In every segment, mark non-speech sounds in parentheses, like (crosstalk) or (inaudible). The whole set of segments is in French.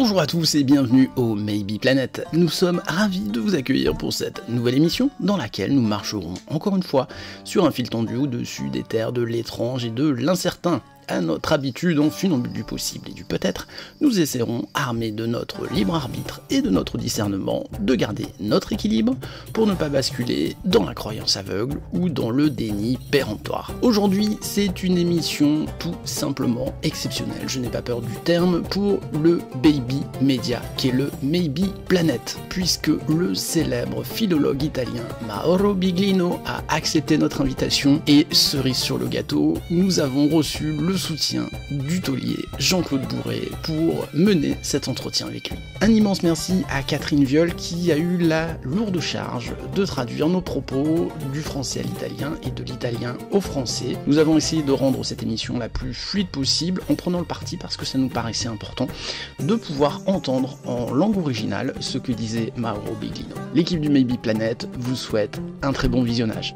Bonjour à tous et bienvenue au Maybe Planet. Nous sommes ravis de vous accueillir pour cette nouvelle émission dans laquelle nous marcherons encore une fois sur un fil tendu au-dessus des terres de l'étrange et de l'incertain notre habitude en funambule du possible et du peut-être, nous essaierons, armés de notre libre arbitre et de notre discernement, de garder notre équilibre pour ne pas basculer dans la croyance aveugle ou dans le déni péremptoire. Aujourd'hui, c'est une émission tout simplement exceptionnelle, je n'ai pas peur du terme, pour le Baby Media, qui est le Maybe Planet, puisque le célèbre philologue italien Mauro Biglino a accepté notre invitation et cerise sur le gâteau, nous avons reçu le soutien du taulier Jean-Claude Bourré pour mener cet entretien avec lui. Un immense merci à Catherine Viol qui a eu la lourde charge de traduire nos propos du français à l'italien et de l'italien au français. Nous avons essayé de rendre cette émission la plus fluide possible en prenant le parti parce que ça nous paraissait important de pouvoir entendre en langue originale ce que disait Mauro Biglino. L'équipe du Maybe Planet vous souhaite un très bon visionnage.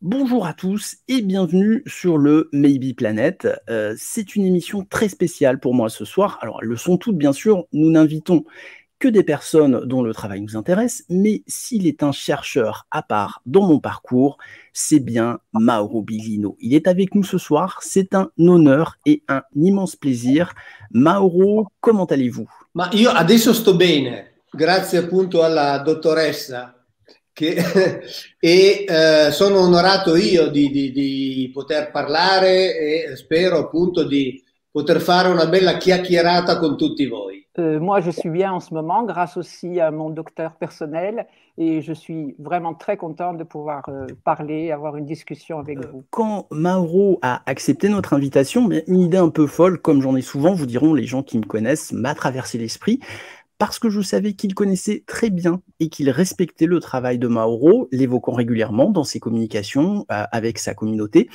Bonjour à tous et bienvenue sur le Maybe Planet. Euh, c'est une émission très spéciale pour moi ce soir. Alors, le sont toutes, bien sûr. Nous n'invitons que des personnes dont le travail nous intéresse, mais s'il est un chercheur à part dans mon parcours, c'est bien Mauro Bilino. Il est avec nous ce soir, c'est un honneur et un immense plaisir. Mauro, comment allez-vous io adesso sto bene, grazie appunto alla dottoressa et je suis sono onorato io di, di, di, poter parlare une spero appunto di poter chiacchierata euh, moi, je suis bien en ce moment grâce aussi à mon docteur personnel et je suis vraiment très content de pouvoir euh, parler, avoir une discussion avec euh, vous. Quand Mauro a accepté notre invitation, une idée un peu folle, comme j'en ai souvent, vous diront les gens qui me connaissent, m'a traversé l'esprit parce que je savais qu'il connaissait très bien et qu'il respectait le travail de Mauro, l'évoquant régulièrement dans ses communications euh, avec sa communauté.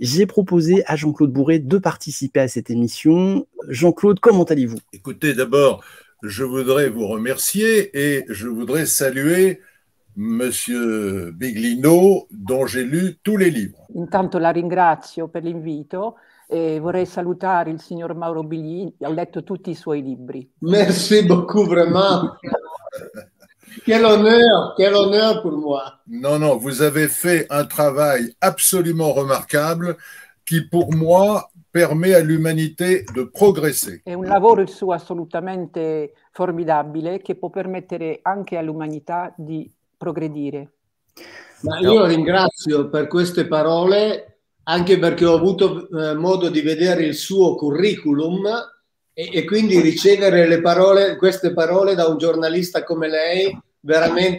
J'ai proposé à Jean-Claude Bourret de participer à cette émission. Jean-Claude, comment allez-vous Écoutez, d'abord, je voudrais vous remercier et je voudrais saluer Monsieur Biglino, dont j'ai lu tous les livres. Intanto la ringrazio per l'invito. E vorrei salutare il signor Mauro Bigli, ho letto tutti i suoi libri. Merci beaucoup vraiment. Quel honneur, quel honneur pour moi. Non, non, vous avez fait un travail absolument remarquable qui pour moi permet à l'umanité de progresser. È un lavoro il suo assolutamente formidabile che può permettere anche all'umanità di progredire. Ma io ringrazio per queste parole anche perché ho avuto eh, modo di vedere il suo curriculum e, e, quindi ricevere le parole, queste parole da un giornalista come lei Vraiment, pour moi,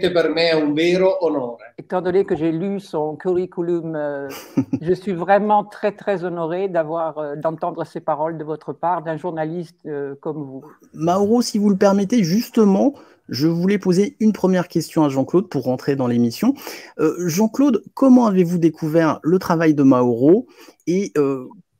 c'est un vrai honneur. Étant donné que j'ai lu son curriculum, euh, (laughs) je suis vraiment très très honoré euh, d'entendre ces paroles de votre part d'un journaliste euh, comme vous. Mauro, si vous le permettez, justement, je voulais poser une première question à Jean-Claude pour rentrer dans l'émission. Jean-Claude, comment avez-vous découvert le travail de Mauro et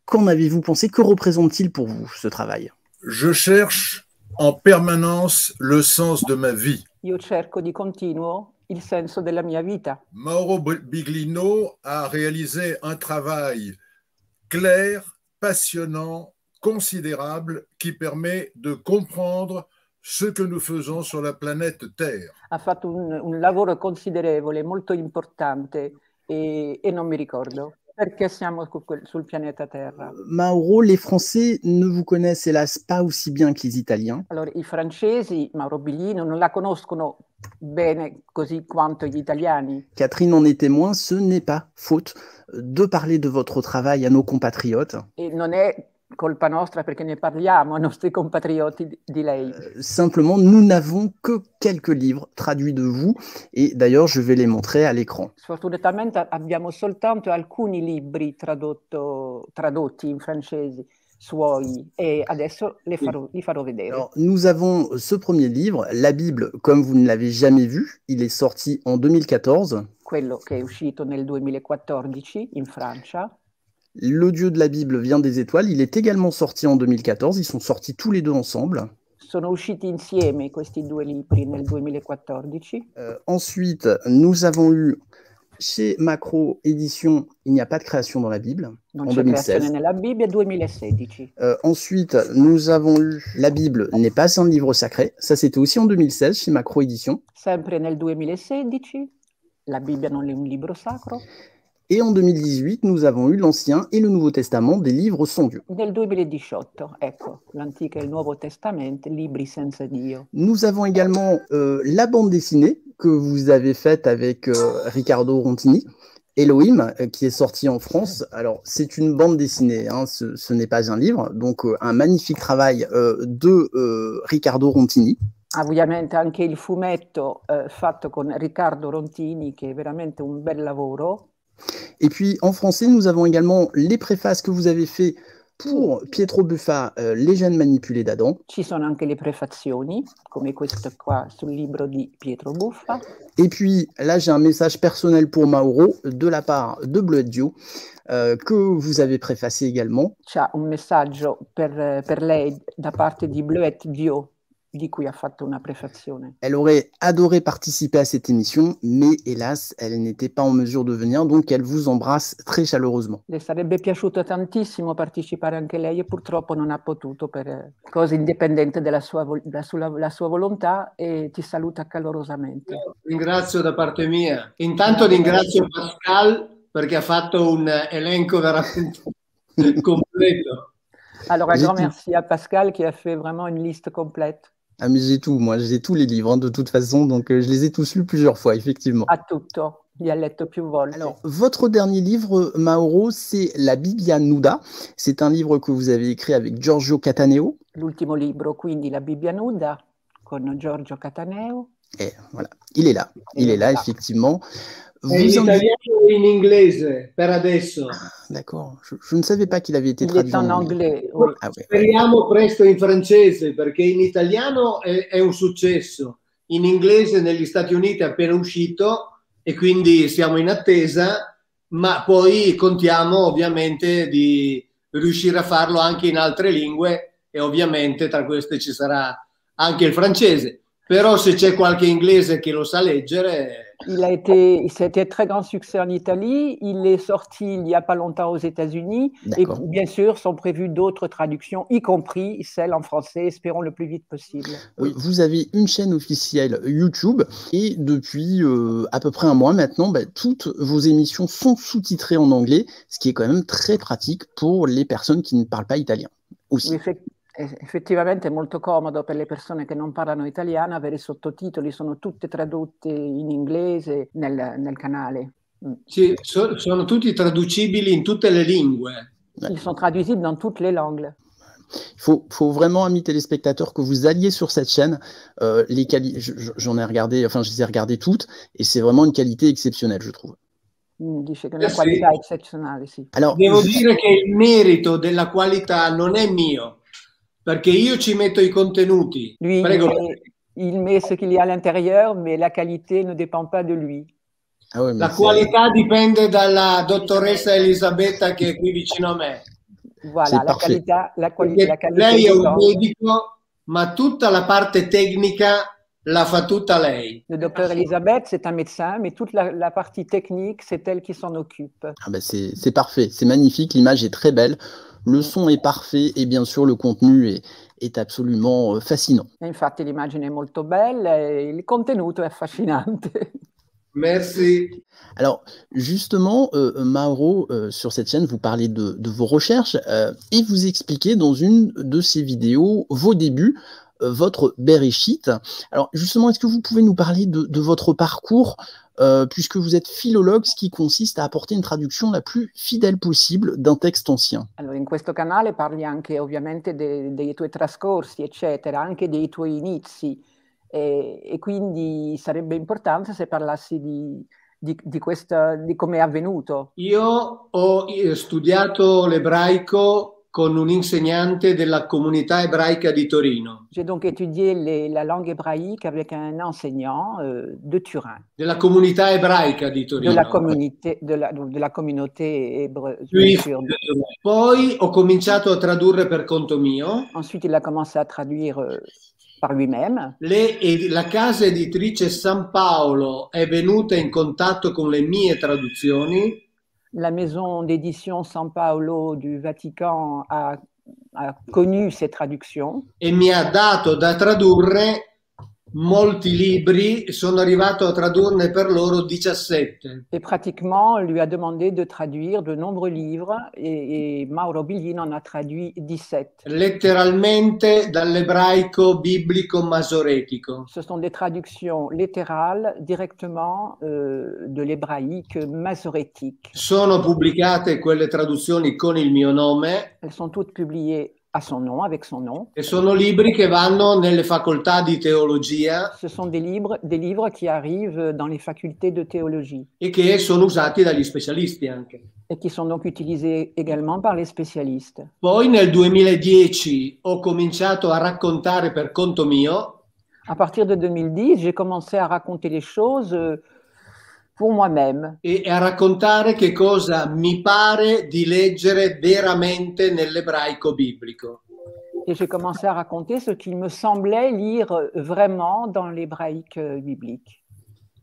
qu'en avez-vous pensé Que représente-t-il pour vous ce travail Je cherche en permanence le sens de ma vie io cerco di continuo il senso della mia vita. Mauro Biglino a réalisé un travail clair, passionnant, considérable qui permet de comprendre ce que nous faisons sur la planète Terre. Ha fatto un, un lavoro considerevole, molto importante e, e non mi ricordo perché siamo sul pianeta Terra. Euh, Mauro, les Français ne vous connaissent hélas pas aussi bien que les Italiens. Alors, i francesi, Mauro Biglino, non la conoscono bene così quanto gli italiani. Catherine en est témoin, ce n'est pas faute de parler de votre travail à nos compatriotes. Et non è colpa nostra perché ne parliamo (laughs) ai nostri compatrioti di lei. Euh, simplement, nous n'avons que quelques livres traduits de vous et d'ailleurs je vais les montrer à l'écran. Sfortunatamente abbiamo soltanto alcuni libri tradotto, tradotti in francese. Suoi, et adesso les farò, li farò vedere. nous avons ce premier livre, La Bible comme vous ne l'avez jamais vu. Il est sorti en 2014. Quello che è uscito nel 2014 in Francia. Le Dieu de la Bible vient des étoiles. Il est également sorti en 2014. Ils sont sortis tous les deux ensemble. Sono usciti insieme questi deux nel 2014. Euh, ensuite, nous avons eu chez Macro Édition, il n'y a pas de création dans la Bible en 2016. Nella 2016. Euh, ensuite, nous avons eu La Bible n'est pas un livre sacré. Ça, c'était aussi en 2016 chez Macro Édition. Sempre en 2016. La Bible non è un libro sacro. Et en 2018, nous avons eu l'Ancien et le Nouveau Testament des livres sans Dieu. Del 2018, ecco, l'Antique et le Nouveau Testament, libri senza Dio. Nous avons également euh, la bande dessinée que vous avez faite avec Ricardo euh, Riccardo Rontini. Elohim, euh, qui est sorti en France. Alors, c'est une bande dessinée, hein, ce, n'est pas un livre. Donc, un magnifique travail de Riccardo Rontini. Ovviamente anche il fumetto eh, fatto con Riccardo Rontini, che è veramente un bel lavoro. Et puis en français, nous avons également les préfaces que vous avez fait pour Pietro Buffa, euh, Les jeunes manipulés d'Adam. Ci sono anche qua libro di Pietro Buffa. Et puis là, j'ai un message personnel pour Mauro de la part de Bleu Dio euh, que vous avez préfacé également. C'est un message pour per de eh, da parte di et Dio di cui ha fatto una prefazione. Elle aurait adoré participer à cette émission, mais hélas, elle n'était pas en mesure de venir, donc elle vous embrasse très chaleureusement. Le sarebbe piaciuto tantissimo partecipare anche lei e purtroppo non ha potuto per eh, cose indipendenti dalla sua, la sua, la sua volontà e ti saluta calorosamente. Ringrazio da parte mia. Intanto ringrazio Pascal perché ha fatto un elenco veramente (laughs) completo. Alors, un grand merci à Pascal qui a fait vraiment une liste complète. Ah, mais j'ai tout. Moi, j'ai tous les livres, hein, de toute façon. Donc, euh, je les ai tous lus plusieurs fois, effectivement. À tout tutto. Alors, votre dernier livre, euh, Mauro, c'est La Bibbia Nuda. C'est un livre que vous avez écrit avec Giorgio Cataneo. L'ultimo libro, quindi La Bibbia Nuda, con Giorgio Cataneo. Et eh, voilà, il est là, il, est, là, effectivement. Vous en italien ou en inglese per adesso. Ah, d'accord, je, je, ne savais pas qu'il avait été traduit en anglais. Ah, oui. Speriamo presto in francese perché in italiano è, è, un successo, in inglese negli Stati Uniti è appena uscito e quindi siamo in attesa, ma poi contiamo ovviamente di riuscire a farlo anche in altre lingue e ovviamente tra queste ci sarà anche il francese. Però se c'è qualche inglese che lo sa leggere Il a été, c'était très grand succès en Italie. Il est sorti il n'y a pas longtemps aux États-Unis. Et bien sûr, sont prévues d'autres traductions, y compris celle en français. Espérons le plus vite possible. Euh, vous avez une chaîne officielle YouTube et depuis euh, à peu près un mois maintenant, bah, toutes vos émissions sont sous-titrées en anglais, ce qui est quand même très pratique pour les personnes qui ne parlent pas italien aussi. effettivamente è molto comodo per le persone che non parlano italiano avere i sottotitoli, sono tutte tradotte in inglese nel, nel canale. Mm. Sì, so, sono tutti traducibili in tutte le lingue. Ils sont traduisibles dans toutes les langues. Il faut, faut, vraiment, amis téléspectateurs, que vous alliez sur cette chaîne. Euh, les quali- J'en ai regardé, enfin, je les ai regardées toutes, et c'est vraiment une qualité exceptionnelle, je trouve. Mm, dice che eh una eh qualità sì. eccezionale, sì. Allora, Devo dire che il merito della qualità non è mio, Parce io ci metto i contenuti. Il, met ce qu'il y a à l'intérieur, mais la qualité ne dépend pas de lui. Ah oui, la de la dalla dottoressa Elisabetta che è qui vicino a moi. Voilà, la qualité, la quali- la qualité. lei est un medico, mais toute la partie technique la fait toute lei. Le docteur Elisabetta c'est un médecin, mais toute la, partie technique, c'est elle qui s'en occupe. Ah ben c'est parfait, c'est magnifique, l'image est très belle. Le son est parfait et bien sûr le contenu est, absolument euh, fascinant. Infatti l'image est molto belle et le contenu est fascinant. (laughs) Merci. Alors, justement, euh, Mauro, euh, sur cette chaîne, vous parlez de, vos recherches et vous expliquez dans une de ces vidéos vos débuts, votre Bereshit. Alors, justement, est-ce que vous pouvez nous parler de, de votre parcours euh, puisque vous êtes philologue, ce qui consiste à apporter une traduction la plus fidèle possible d'un texte ancien. Alors, in questo canale parli anche ovviamente de, dei tuoi trascorsi, eccetera, anche dei tuoi inizi, e, e quindi sarebbe importante se parlassi di, di, di, questa, di come è avvenuto. Io ho eh, studiato l'ebraico con un insegnante della comunità ebraica di Torino. J'ai donc étudié les, la langue hébraïque avec un enseignant euh, de Turin. Della comunità ebraica di Torino. Della comunità de la, de la Poi ho cominciato a tradurre per conto mio. Ensuite il a commencé à traduire euh, par lui-même. la casa editrice San Paolo è venuta in contatto con le mie traduzioni. la maison d'édition San Paolo du Vatican a, connu ces traductions. E molti libri, sono arrivato a tradurne per loro 17. E praticamente lui ha demandé de traduire de nombreux livres e, e Mauro Biglino en a traduit 17. Letteralmente dall'ebraico biblico masoretico. Ce sont des traductions littérales directement euh, de l'hébraïque masorétique. Sono pubblicate quelle traduzioni con il mio nome. Elles sont toutes publiées à son nom, avec son nom. Et sono libri che vanno nelle facoltà di teologia. Ce sont des livres, des livres qui arrivent dans les facultés de théologie. Et che sono usati dagli specialisti anche. Et qui sont donc utilisés également par les spécialistes. Poi nel 2010 ho cominciato a raccontare per conto mio. À partir de 2010, j'ai commencé à raconter les choses. Euh, pour moi-même. E a raccontare che cosa mi pare di leggere veramente nell'ebraico biblico. Et j'ai commencé à raconter ce qu'il me semblait lire vraiment dans l'hébraïque euh, biblique.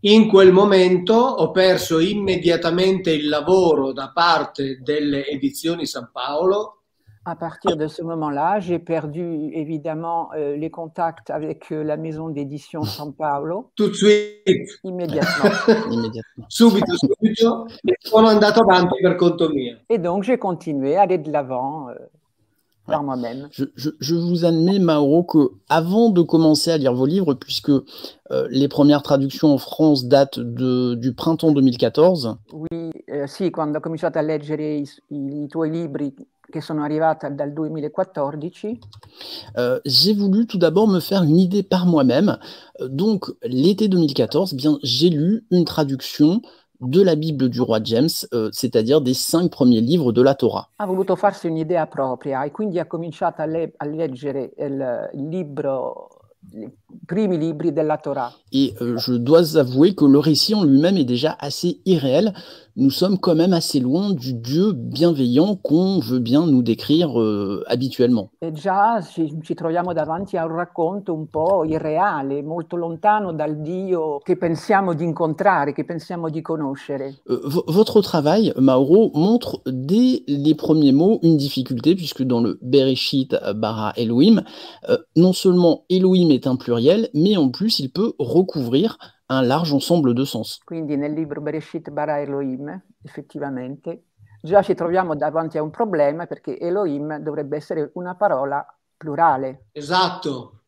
In quel momento ho perso immediatamente il lavoro da parte delle edizioni San Paolo à partir de ce moment-là, j'ai perdu évidemment euh, les contacts avec euh, la maison d'édition (laughs) San Paolo. Tout de suite. Immédiatement. Immédiatement. (laughs) subito, subito. andato avanti per conto mio. Et donc j'ai continué à aller de l'avant. Euh, par moi-même. Je, vous admets, Mauro, que avant de commencer à lire vos livres, puisque les premières traductions en France datent du printemps 2014. Oui, si, quand j'ai commencé à leggere i, i tuoi libri che sono arrivata dal 2014 euh, J'ai voulu tout d'abord me faire une idée par moi-même. Euh, donc, l'été 2014, eh bien, j'ai lu une traduction de la Bible du roi James, euh, c'est-à-dire des cinq premiers livres de la Torah. Ha voluto un'idea propria e quindi ha cominciato a, leggere il, libro de Torah. Et je dois avouer que le récit en lui-même est déjà assez irréel nous sommes quand même assez loin du Dieu bienveillant qu'on veut bien nous décrire euh, habituellement. Et déjà, a un un molto lontano dal Dio pensiamo di incontrare, che pensiamo di conoscere. Euh, votre travail, Mauro, montre dès les premiers mots une difficulté, puisque dans le Bereshit bara Elohim, euh, non seulement Elohim est un pluriel, mais en plus il peut recouvrir un large ensemble de sens. Quindi nel libro Bereshit bara Elohim, effettivamente, già ci troviamo davanti a un problema perché Elohim dovrebbe essere una parola plurale. Esatto.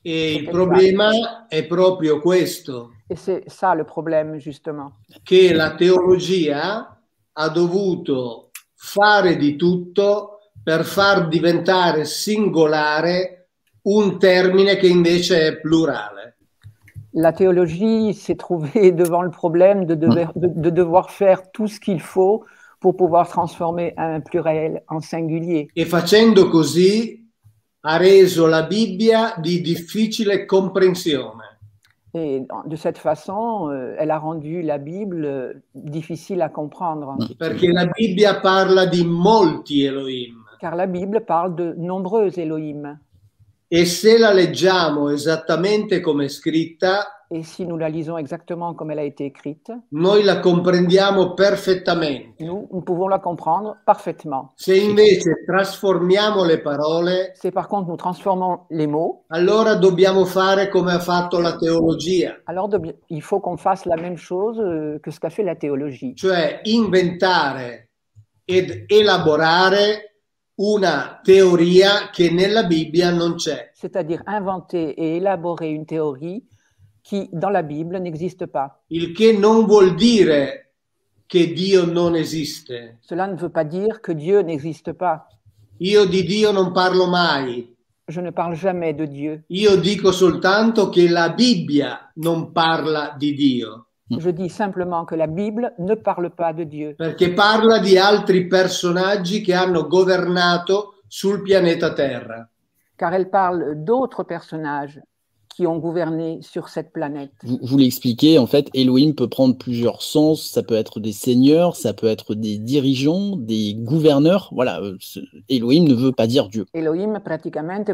E il problema è proprio questo. E c'est ça le problème, justement. Che la teologia ha dovuto fare di tutto per far diventare singolare un termine che invece è plurale. la théologie s'est trouvée (laughs) devant le problème mm. de devoir, faire tout ce qu'il faut pour pouvoir transformer un pluriel en singulier. Et facendo così ha reso la Bibbia di difficile comprensione. Et de cette façon, euh, elle a rendu la Bible euh, difficile à comprendre. que mm. la Bible parle de molti Elohim. Car la Bible parle de nombreux Elohim. E se la leggiamo esattamente come è scritta, et si nous la lisons exactement comme elle a été écrite, noi la comprendiamo perfettamente. nous, nous pouvons la comprendre parfaitement. Se invece trasformiamo le parole, Si par contre nous transformons les mots, allora dobbiamo fare come ha fatto la teologia, alors il faut qu'on fasse la même chose euh, que ce qu'a fait la théologie. cioè inventare ed elaborare una teoria che nella Bibbia non c'è. C'est-à-dire inventer et élaborer une théorie qui dans la Bible n'existe pas. Il che non vuol dire che Dio non esiste. Cela ne veut pas dire que Dieu n'existe pas. Io di Dio non parlo mai. Je ne parle jamais de Dieu. Io dico soltanto che la Bibbia non parla di Dio. Mm. Je dis simplement que la Bible ne parle pas de Dieu. qu'elle parle d'autres personnages qui ont gouverné sur le planète Terre. Car elle parle d'autres personnages qui ont gouverné sur cette planète. Vous, l'expliquez, en fait, Elohim peut prendre plusieurs sens. Ça peut être des seigneurs, ça peut être des dirigeants, des gouverneurs. Voilà, Elohim euh, ne veut pas dire Dieu. Elohim, praticamente,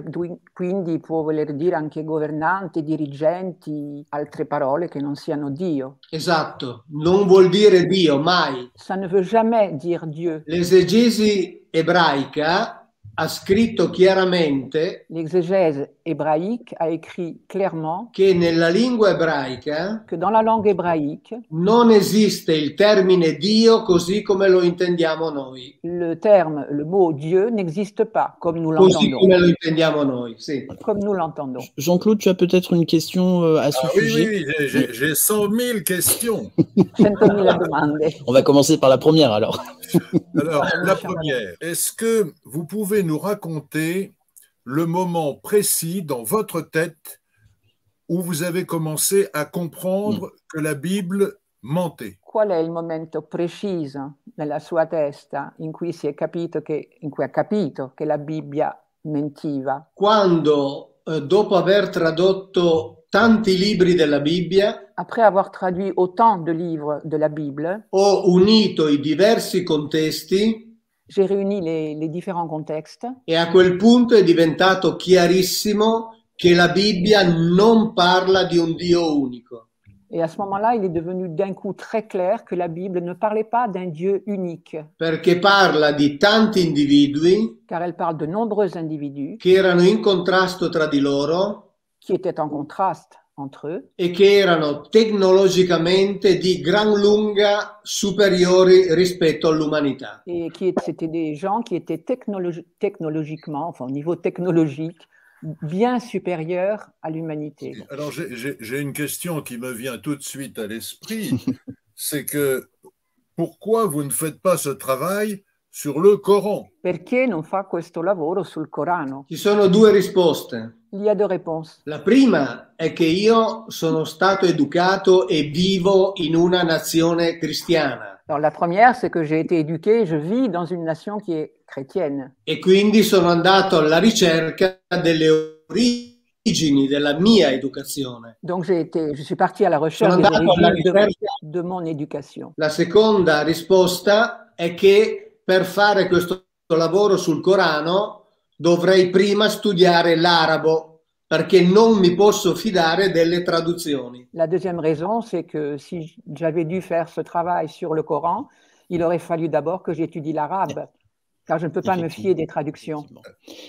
quindi può vouloir dire anche governanti, dirigenti, altre parole che non siano Dio. Exact. non vuol dire Dio, mai. Ça ne veut jamais dire Dieu. L'esegesi ebraica a scritto chiaramente l'exégèse hébraïque a écrit clairement che nella lingua ebraica que dans la langue hébraïque non esiste il termine Dio così come lo intendiamo noi. Le terme, le mot Dieu n'existe pas comme nous l'entendons. Così come lo intendiamo noi, sì. Comme nous l'entendons. Jean-Claude, tu as peut-être une question euh, à ce ah, sujet. Oui, oui, j'ai 100 000 questions. 100 000 demandes. On va commencer par la première alors. alors, la (laughs) première, est-ce que vous pouvez nous raconter le moment précis dans votre tête où vous avez commencé à comprendre mm. que la Bible mentait. Qual è il momento preciso nella sua testa in cui si è capito che, in cui ha capito che la Bibbia mentiva? Quando, eh, dopo aver tradotto tanti libri della Bibbia, après avoir traduit autant de livres de la Bible, ho unito i diversi contesti j'ai réuni les, les différents contexti. E a quel punto è diventato chiarissimo che la Bibbia non parla di un Dio unico. Et à ce moment-là, il est devenu d'un coup très clair que la Bible ne parlait pas d'un Dieu unique, Perché parla di tanti individui car elle parle de nombreux individus che erano in contrasto tra di loro qui étaient en contraste entre eux. et qui erano tecnologicamente di gran lunga superiori rispetto all'umanità. Et qui c'était des gens qui étaient technologiquement, enfin au niveau technologique, bien supérieurs à l'humanité. Alors j'ai une question qui me vient tout de suite à l'esprit, (laughs) c'est que pourquoi vous ne faites pas ce travail sur le Coran. Perché non fa questo lavoro sul Corano? Ci sono due risposte. Il y a deux réponses. La prima è che io sono stato educato e vivo in una nazione cristiana. Alors, la première, c'est que j'ai été éduqué, je vis dans une nation qui est chrétienne. E quindi sono andato alla ricerca delle origini della mia educazione. Donc j'ai été, je suis parti à la recherche des de, de mon éducation. La seconda risposta è che per fare questo lavoro sul Corano dovrei prima studiare l'arabo perché non mi posso fidare delle traduzioni. La deuxième raison, c'est que si j'avais dû faire ce travail sur le Coran, il aurait fallu d'abord que j'étudie l'arabe, car je ne peux pas me fier des traductions.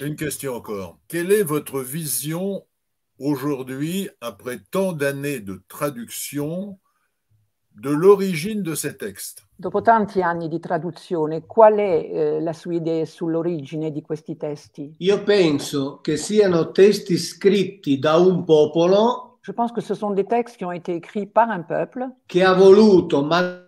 Une question encore. Quelle est votre vision aujourd'hui, après tant d'années de traduction, dell'origine di questi testi. Dopo tanti anni di traduzione, qual è eh, la sua idea sull'origine di questi testi? Io penso che siano testi scritti da un popolo. Je pense que ce sont des textes qui ont été écrits par un peuple. Che ha voluto, ma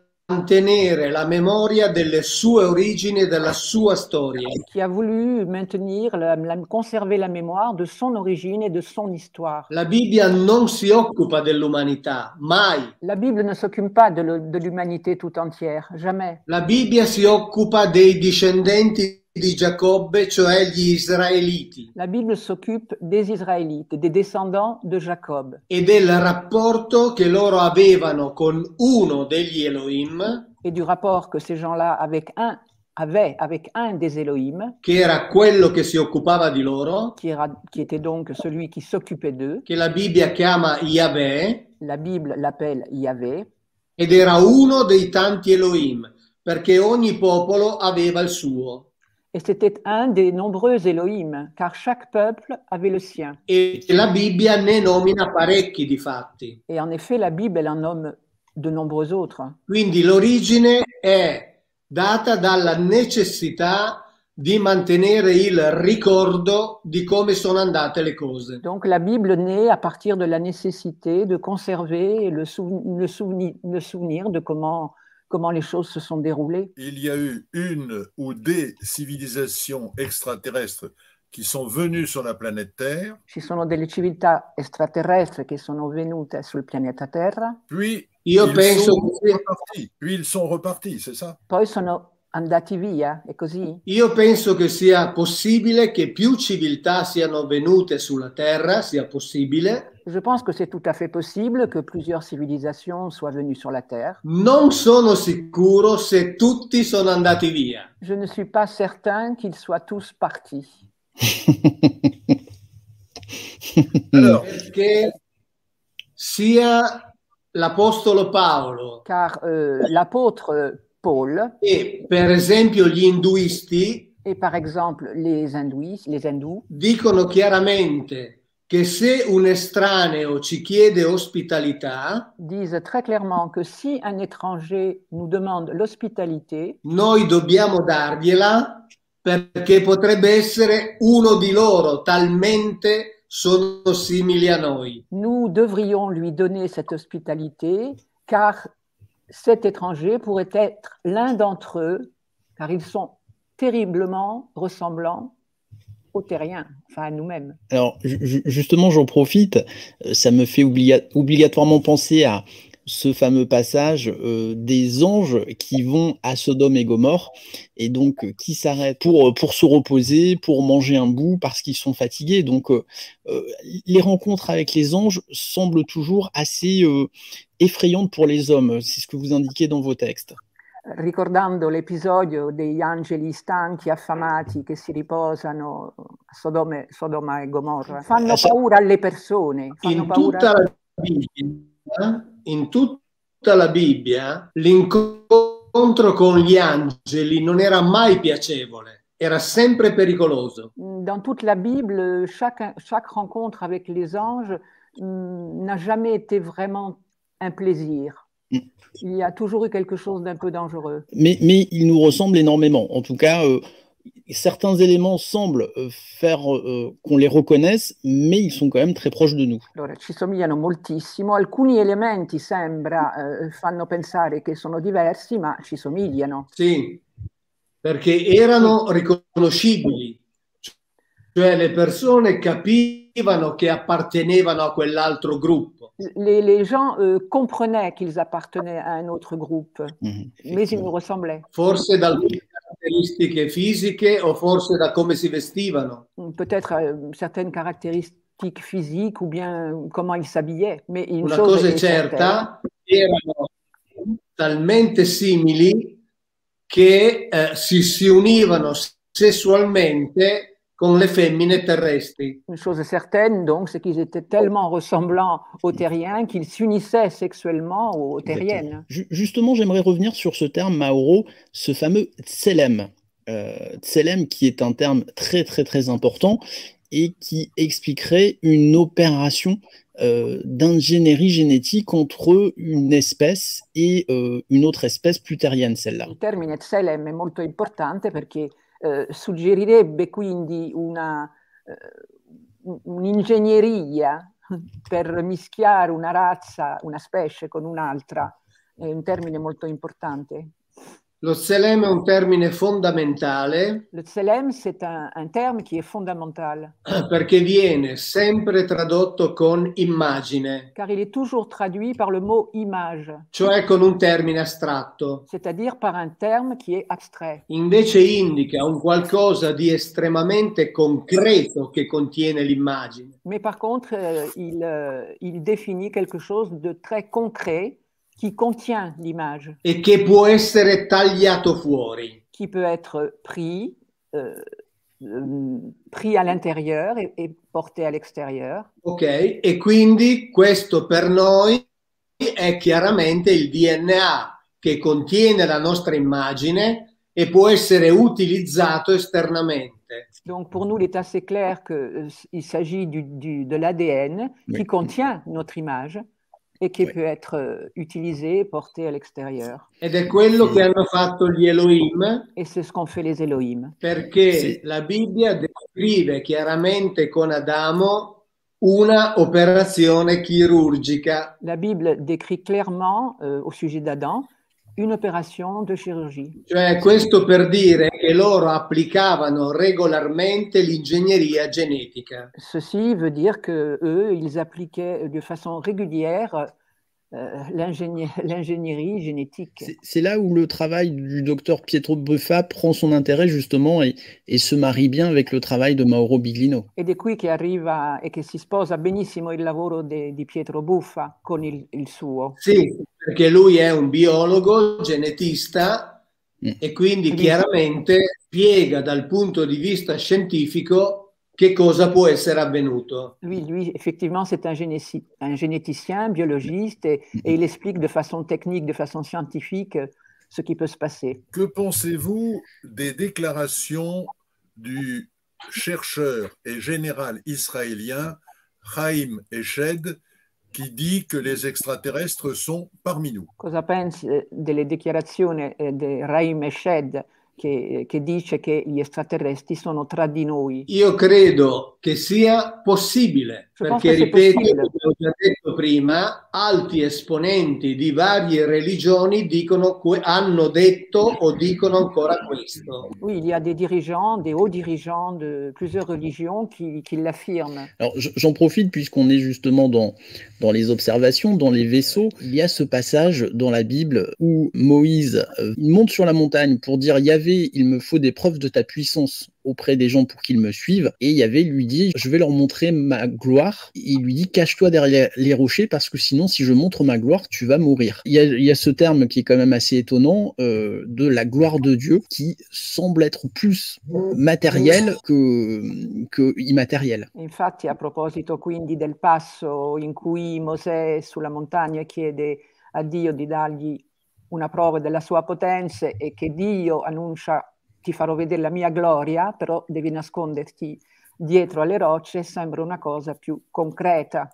Qui a voulu maintenir, la, la, conserver la mémoire de son origine et de son histoire. La Bibbia non si occupa dell'umanità, mai. La Bible ne s'occupe pas de l'umanité tout entière, jamais. La Bibbia si occupa dei discendenti di Giacobbe, cioè gli israeliti. La Bible s'occupe des Israélites, des descendants de Jacob. E del rapporto che loro avevano con uno degli Elohim. E du rapport que ces gens-là avec un avait avec Elohim, che era quello che si occupava di loro, qui, era, qui était donc celui qui che la Bibbia chiama Yahvé, la Bible l'appelle Yahvé, ed era uno dei tanti Elohim, perché ogni popolo aveva il suo. Et c'était un des nombreux Elohim, car chaque peuple avait le sien. Et la Bible ne nomina parecchi di fatti. Et en effet, la Bible, elle en nomme de nombreux autres. Quindi l'origine è data dalla necessità di mantenere il ricordo di come sono andate le cose. Donc la Bible naît à partir de la nécessité de conserver le, sou le, souveni le souvenir de comment comment les choses se sont déroulées Il y a eu une ou des civilisations extraterrestres qui sont venues sur la planète Terre. Ci sono delle extraterrestres qui che sono venute sul pianeta Terre. Puis ils penso sont repartis. Puis ils sont repartis, c'est ça Poi sono andati via, è così? Io penso che sia possibile che più civiltà siano venute sulla Terra, sia possibile. Je pense que c'est tout à fait possible que plusieurs civilisations soient venues sur la Terre. Non sono sicuro se tutti sono andati via. Je ne suis pas certain qu'ils soient tous partis. (laughs) Alors, que sia l'apostolo Paolo. Car euh, l'apôtre Paul. Et par exemple, gli Et par exemple, les les hindous. Dicono chiaramente que se un estraneo ci chiede ospitalità, disent très clairement que si un étranger nous demande l'ospitalité, noi dobbiamo dargliela perché potrebbe essere uno di loro, talmente sono simili a noi. Nous devrions lui donner cette hospitalité car cet étranger pourrait être l'un d'entre eux car ils sont terriblement ressemblants aux enfin à nous-mêmes. Alors justement, j'en profite, euh, ça me fait obligatoirement penser à ce fameux passage euh, des anges qui vont à Sodome et Gomorre et donc euh, qui s'arrêtent pour, pour se reposer, pour manger un bout parce qu'ils sont fatigués. Donc les rencontres avec les anges semblent toujours assez effrayantes pour les hommes, c'est ce que vous indiquez dans vos textes. ricordando l'episodio degli angeli stanchi, affamati, che si riposano a Sodome, Sodoma e Gomorra. Fanno paura alle persone. In tutta, alle... Bibbia, in tutta la Bibbia l'incontro con gli angeli non era mai piacevole. era sempre pericoloso. Dans toute la Bible, chaque, chaque rencontre avec les anges mm, n'a jamais été vraiment un plaisir. Il y a toujours eu quelque chose d'un peu dangereux. Mais, mais il nous ressemble énormément. En tout cas, euh, certains éléments semblent euh, faire euh, qu'on les reconnaisse, mais ils sont quand même très proches de nous. Allora, ci somigliano moltissimo. Alcuni elementi sembra eh, fanno pensare che sono diversi, ma ci somigliano. Sì, perché erano riconoscibili. Cioè le persone capivano che appartenevano a quell'altro gruppo. les, les, gens eh, comprenaient qu'ils appartenaient a un altro gruppo, mm-hmm. ma ils nous ressemblaient. Forse dalle caratteristiche fisiche o forse da come si vestivano. Peut-être euh, certaines caratteristiques physiques ou bien euh, comment ils s'habillaient. Mais une Una chose, cosa certa, erano talmente simili che eh, si, si univano sessualmente comme les terrestres. Une chose certaine, donc, c'est qu'ils étaient tellement ressemblants aux terriens qu'ils s'unissaient sexuellement aux terriennes. Justement, j'aimerais revenir sur ce terme Mauro, ce fameux tselem. Euh, tselem qui est un terme très très très important et qui expliquerait une opération euh, d'ingénierie génétique entre une espèce et euh, une autre espèce plus terrienne, celle-là. termine tselem est molto importante que eh, suggerirebbe quindi una, eh, un'ingegneria per mischiare una razza, una specie con un'altra, è un termine molto importante lo tselem è un termine fondamentale. Le tselem c'est un, un terme qui est fondamental. (clears throat) Perché viene sempre tradotto con immagine. Car il est toujours traduit par le mot image. Cioè con un termine astratto. C'est-à-dire par un terme qui est abstrait. Invece indica un qualcosa di estremamente concreto che contiene l'immagine. Mais par contre, euh, il, euh, il définit quelque chose de très concret qui contient l'image. E che può essere tagliato fuori. Qui peut être pris, euh, euh, pris à l'intérieur et, et porté à l'extérieur. Ok, e quindi questo per noi è chiaramente il DNA che contiene la nostra immagine e può essere utilizzato esternamente. Donc pour nous, il est assez clair qu'il euh, s'agit du, du, de l'ADN qui contient notre image. Et qui peut être euh, utilisé, porté à l'extérieur. Et et c'est ce qu'ont fait les Elohim. Parce que la Bible décrit clairement avec Adam une opération chirurgicale. La Bible décrit clairement au sujet d'Adam une opération de chirurgie. Cioè, questo per dire che loro applicavano regolarmente l'ingegneria genetica. Ceci veut dire que eux, ils appliquaient de façon régulière euh, l'ingénierie génétique. C'est là où le travail du docteur Pietro Buffa prend son intérêt justement et, se marie bien avec le travail de Mauro Biglino. Ed è qui che arriva e che si sposa benissimo il lavoro de, di Pietro Buffa con il, il, suo. Sì, perché lui è un biologo, genetista mm. e quindi chiaramente piega dal punto di vista scientifico che Lui, lui effectivement, c'est un, un généticien, biologiste, et, il explique de façon technique, de façon scientifique, ce qui peut se passer. Que pensez-vous des déclarations du chercheur et général israélien Chaim Eshed, qui dit que les extraterrestres sont parmi nous Cosa pensi eh, delle dichiarazioni eh, de Eshed che, che, dice che gli extraterrestri sono tra di noi. Io credo che sia possibile prima, alti esponenti di varie religioni dicono, hanno detto o dicono ancora Oui, il y a des dirigeants, des hauts dirigeants de plusieurs religions qui, l'affirment. Alors, j'en profite puisqu'on est justement dans, dans les observations, dans les vaisseaux. Il y a ce passage dans la Bible où Moïse euh, monte sur la montagne pour dire Yahvé, il me faut des preuves de ta puissance auprès des gens pour qu'ils me suivent. Et avait lui dit, je vais leur montrer ma gloire. Il lui dit, cache-toi derrière les rochers parce que sinon, si je montre ma gloire, tu vas mourir. Il y a, ce terme qui est quand même assez étonnant euh, de la gloire de Dieu qui semble être plus matérielle que, que immatérielle. Infatti, a proposito quindi del passo in cui Mosè sulla montagna chiede a Dio di dargli una prova della sua potenza e che Dio annuncia ti farò vedere la mia gloria, però devi nasconderti dietro alle rocce, sembra una cosa più concreta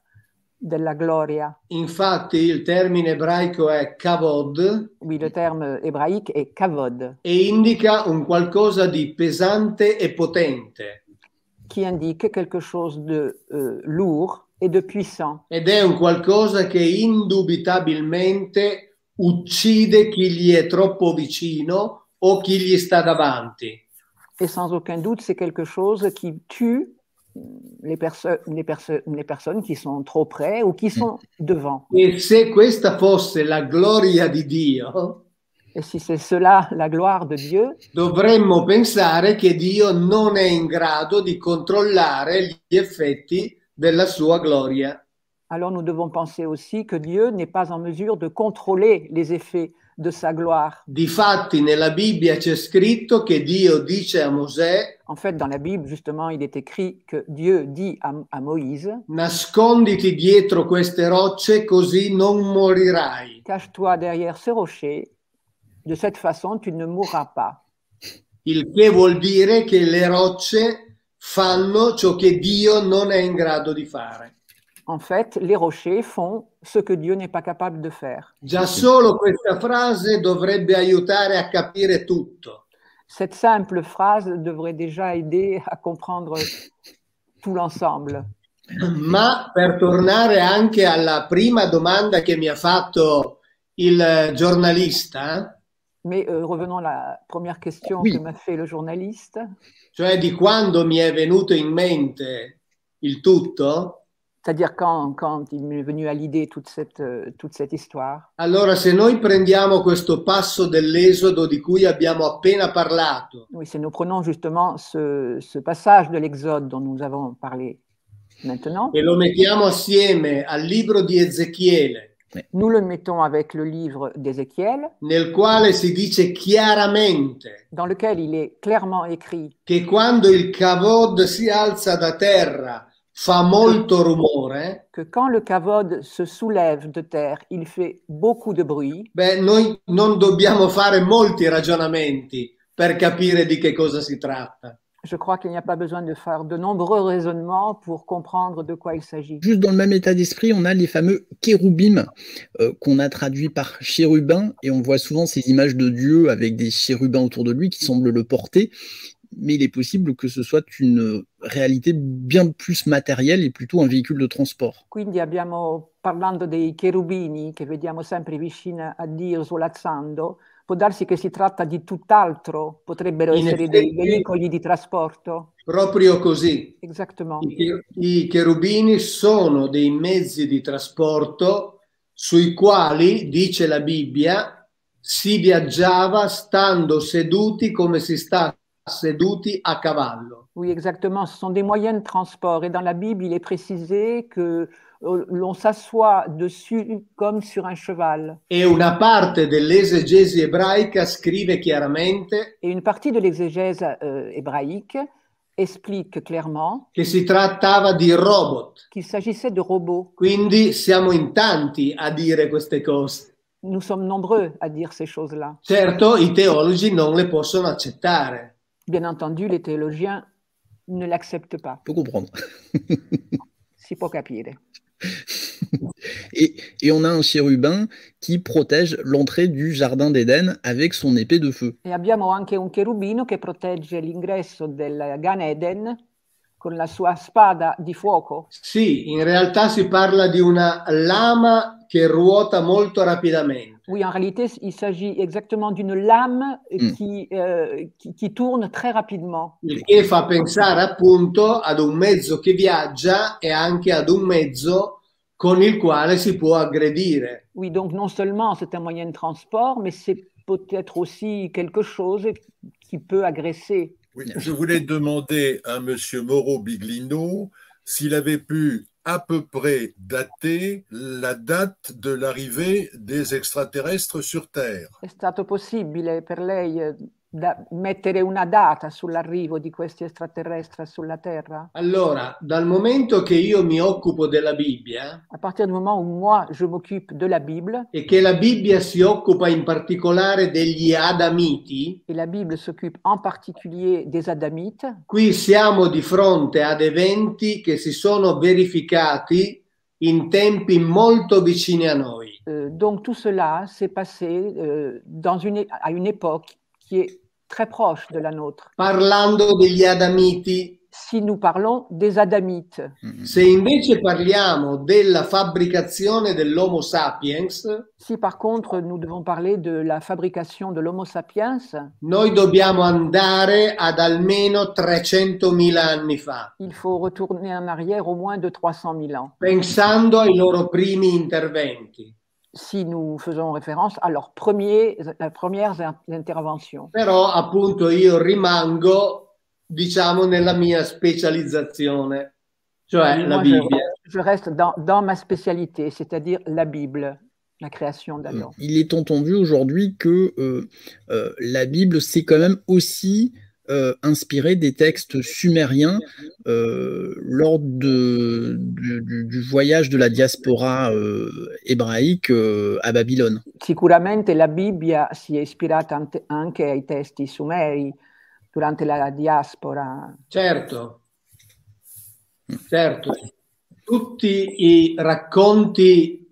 della gloria. Infatti il termine ebraico è kavod. Oui, il terme ebraico è kavod. E indica un qualcosa di pesante e potente. Che indica qualcosa di uh, lourd e di puissant. Ed è un qualcosa che indubitabilmente uccide chi gli è troppo vicino o chi gli sta davanti. Et sans aucun doute, c'est quelque chose qui tue les, personnes, les, personnes, les, personnes qui sont trop près ou qui sont devant. Et questa la gloria et si c'est cela la gloire de Dieu, dovremmo penser que dieu non è en grado di controllare gli effetti della sua gloria. Alors nous devons penser aussi que Dieu n'est pas en mesure de contrôler les effets de sa gloire. Difatti, nella Bibbia c'è scritto che Dio dice a Mosè. En fait, dans la Bible, justement, il est écrit que Dieu dit à, à Moïse. Nasconditi dietro queste rocce, così non morirai. Cache-toi derrière ce rocher, de cette façon tu ne mourras pas. Il che vuol dire che le rocce fanno ciò che Dio non è in grado di fare. en fait, les rochers font ce que Dieu n'est pas capable de faire. solo questa dovrebbe aiutare capire Cette simple phrase devrait déjà aider à comprendre tout l'ensemble. Ma per tornare anche prima domanda mi il Mais euh, revenons à la première question que m'a fait le journaliste. Cioè di quando mi è venu in mente il tutto. C'est-à-dire quand, quand il m'est venu à l'idée toute cette, toute cette histoire Allora, se noi prendiamo questo passo dell'Esodo di cui abbiamo appena parlato. Oui, si nous prenons justement ce, ce passage de l'Exode dont nous avons parlé maintenant. E lo mettiamo assieme al libro di Ezechiele. Nous le mettons avec le livre d'Ézéchiel. Nel quale si dice chiaramente. Dans lequel il est clairement écrit. Che quando il cavod si alza da terra fa quand le cavode se soulève de terre, il fait beaucoup de bruit. Ben, non dobbiamo fare ragionamenti per capire di che cosa si tratta. Je crois qu'il n'y a pas besoin de faire de nombreux raisonnements pour comprendre de quoi il s'agit. Juste dans le même état d'esprit, on a les fameux kéroubim euh, qu'on a traduits par chérubins et on voit souvent ces images de Dieu avec des chérubins autour de lui qui semblent le porter. mais il est possible que ce soit une realtà bien più materiale e plutôt un véhicule di trasporto. Quindi abbiamo, parlando dei cherubini che vediamo sempre vicini a Dio svolazzando, può darsi che si tratta di tutt'altro, potrebbero In essere effetti, dei veicoli di trasporto. Proprio così. Esattamente. I cherubini sono dei mezzi di trasporto sui quali, dice la Bibbia, si viaggiava stando seduti come si sta seduti a cavallo. Oui, exactement. Ce sont des moyens de transport. Et dans la Bible, il est précisé que euh, l'on s'assoit dessus comme sur un cheval. E una parte dell'esegesi ebraica scrive chiaramente Et une partie de l'exégèse euh, hébraïque explique clairement che si trattava di robot. qu'il s'agissait de robots. Quindi siamo in tanti a dire queste cose. Nous sommes nombreux à dire ces choses-là. Certo, i teologi non le possono accettare. Bien entendu, les théologiens ne l'acceptent pas. Peut comprendre. (laughs) si peut capire. (laughs) Et, et, on a un chérubin qui protège l'entrée du jardin d'Éden avec son épée de feu. Et abbiamo anche un cherubino che protegge l'ingresso del Gan Eden con la sua spada di fuoco. Sì, in realtà si parla di una lama che ruota molto rapidamente. Oui, en réalité, il s'agit exactement d'une lame mm. euh, qui, qui, tourne très rapidement. qui fait penser, appunto à un mezzo qui viaggia et anche à un mezzo con il quale si può Oui, donc non seulement c'est un moyen de transport, mais c'est peut-être aussi quelque chose qui peut agresser. je voulais demander à M. Moreau Biglino s'il avait pu à peu près dater la date de l'arrivée des extraterrestres sur Terre. per eh, da mettere una data sull'arrivo di questi extraterrestri sulla Terra? Allora, dal momento che io mi occupo della Bibbia, a partire dal momento où moi je m'occupe de la Bible, e che la Bibbia si occupa in particolare degli Adamiti, e la Bible s'occupe en particulier des Adamites, qui siamo di fronte ad eventi che si sono verificati in tempi molto vicini a noi. Euh, donc tout cela s'est passé euh, dans une, à une époque qui est très proche de la nôtre. Parlando degli Adamiti. Si nous parlons des Adamites. Mm-hmm. invece parliamo della fabbricazione dell'Homo sapiens. Si par contre nous devons parler de la fabrication de l'Homo sapiens. Noi dobbiamo andare ad almeno 300.000 anni fa. Il faut retourner en arrière au moins de 300 ans. Pensando ai loro primi interventi si nous faisons référence à leurs première premières interventions. Però appunto io rimango, diciamo, nella mia specializzazione, cioè la Bibbia. Je, reste dans, ma spécialité, c'est-à-dire la Bible la création d'Adam. Il est entendu aujourd'hui que euh, euh, la Bible, c'est quand même aussi euh, inspiré des textes sumériens euh, lors de, du, voyage de la diaspora euh, hébraïque euh, à Babylone. Sicuramente la Bibbia si è ispirata anche ai testi sumeri durante la diaspora. Certo, certo. Tutti i racconti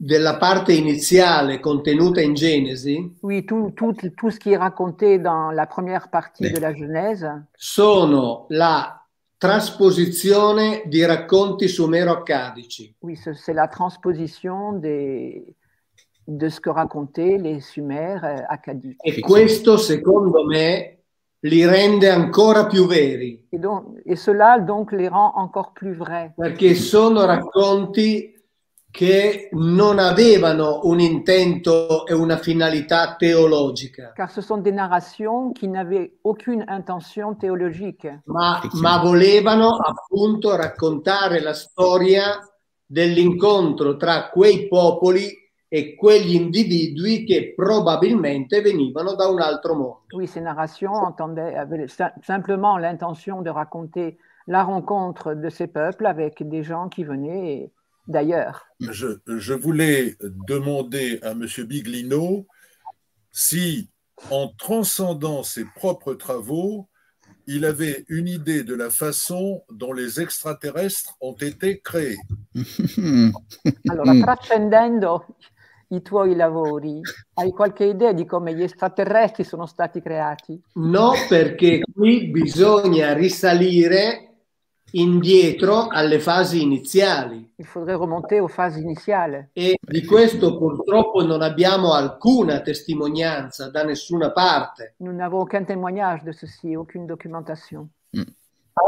della parte iniziale contenuta in Genesi. Oui, tout, tout, tout ce qui est raconté dans la première partie beh, de la Genèse. Sono la trasposizione di racconti sumero-accadici. Oui, c'est la transposition des, de ce que raccontaient les Sumers euh, accadiques. E questo, secondo me, li rende ancora più veri. E, donc, e cela, donc, les rend encore plus vrais. Perché sono racconti che non avevano un intento e una finalità teologica. Car ce sont des narrations qui n'avaient aucune intention théologique. Ma, ma volevano appunto raccontare la storia dell'incontro tra quei popoli e quegli individui che probabilmente venivano da un altro mondo. Oui, ces narrations avaient simplement l'intention de raconter la rencontre de ces peuples avec des gens qui venaient et d'ailleurs. Je, voulais demander à M. Biglino si, en transcendant ses propres travaux, il avait une idée de la façon dont les extraterrestres ont été créés. Alors, (laughs) mm. trascendendo i tuoi lavori, hai qualche idea di come gli extraterrestri sono stati creati? No, perché qui bisogna risalire indietro alle fasi iniziali. Il faudrait remonter aux fasi iniziali. E di questo purtroppo non abbiamo alcuna testimonianza da nessuna parte. Non abbiamo alcun témoignage di questo, alcuna documentazione. Mm.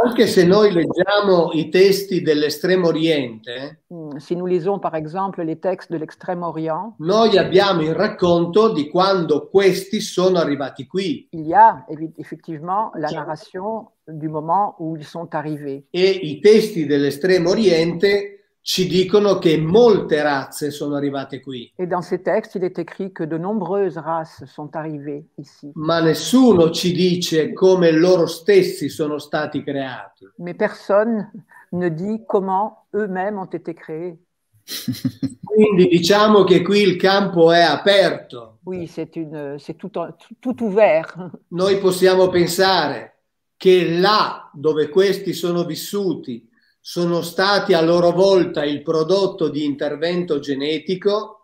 Anche se noi leggiamo i testi dell'Estremo Oriente, mm, si nous lisons par exemple les textes de l'Extrême Orient, noi abbiamo il racconto di quando questi sono arrivati qui. il y a effectivement la narration du moment où ils sont arrivés. E i testi dell'Estremo Oriente ci dicono che molte razze sono arrivate qui. E dans ces textes, il est écrit que de nombreuses razze sono arrivate ici. Ma nessuno ci dice come loro stessi sono stati creati. Ma personne ne dice come eux-mêmes ont été creati. (laughs) Quindi diciamo che qui il campo è aperto. Oui, c'est une c'est tout, tout ouvert. Noi possiamo pensare che là dove questi sono vissuti sono stati a loro volta il prodotto di intervento genetico.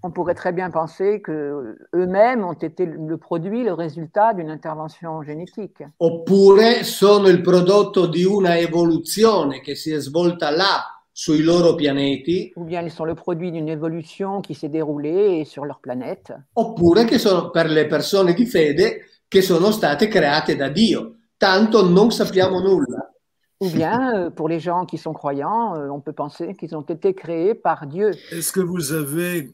On pourrait très bien penser que eux-mêmes ont été le produit, le résultat d'une intervention génétique. Oppure sono il prodotto di una evoluzione che si è svolta là sui loro pianeti. Ou bien ils sont le produit d'une évolution qui s'est déroulée sur leur planète. Oppure che sono per le persone di fede che sono state create da Dio. Tanto non sappiamo nulla. Ou bien, euh, pour les gens qui sont croyants, euh, on peut penser qu'ils ont été créés par Dieu. Est-ce que vous avez